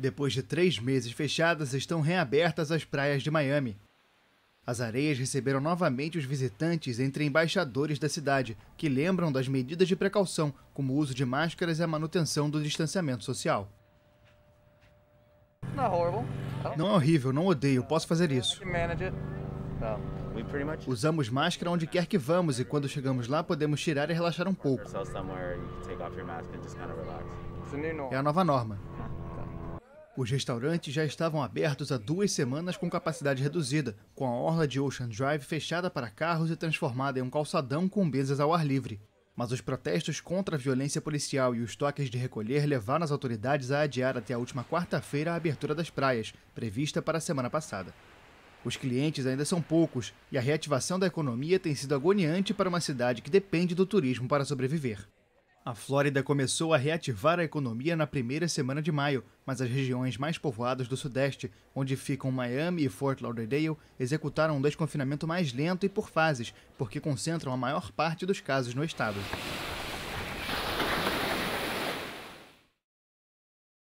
Depois de três meses fechadas, estão reabertas as praias de Miami. As areias receberam novamente os visitantes entre embaixadores da cidade, que lembram das medidas de precaução, como o uso de máscaras e a manutenção do distanciamento social. Não é horrível, não odeio, posso fazer isso. Usamos máscara onde quer que vamos e quando chegamos lá podemos tirar e relaxar um pouco. É a nova norma. Os restaurantes já estavam abertos há duas semanas com capacidade reduzida, com a orla de Ocean Drive fechada para carros e transformada em um calçadão com mesas ao ar livre. Mas os protestos contra a violência policial e os toques de recolher levaram as autoridades a adiar até a última quarta-feira a abertura das praias, prevista para a semana passada. Os clientes ainda são poucos e a reativação da economia tem sido agoniante para uma cidade que depende do turismo para sobreviver. A Flórida começou a reativar a economia na primeira semana de maio, mas as regiões mais povoadas do Sudeste, onde ficam Miami e Fort Lauderdale, executaram um desconfinamento mais lento e por fases, porque concentram a maior parte dos casos no estado.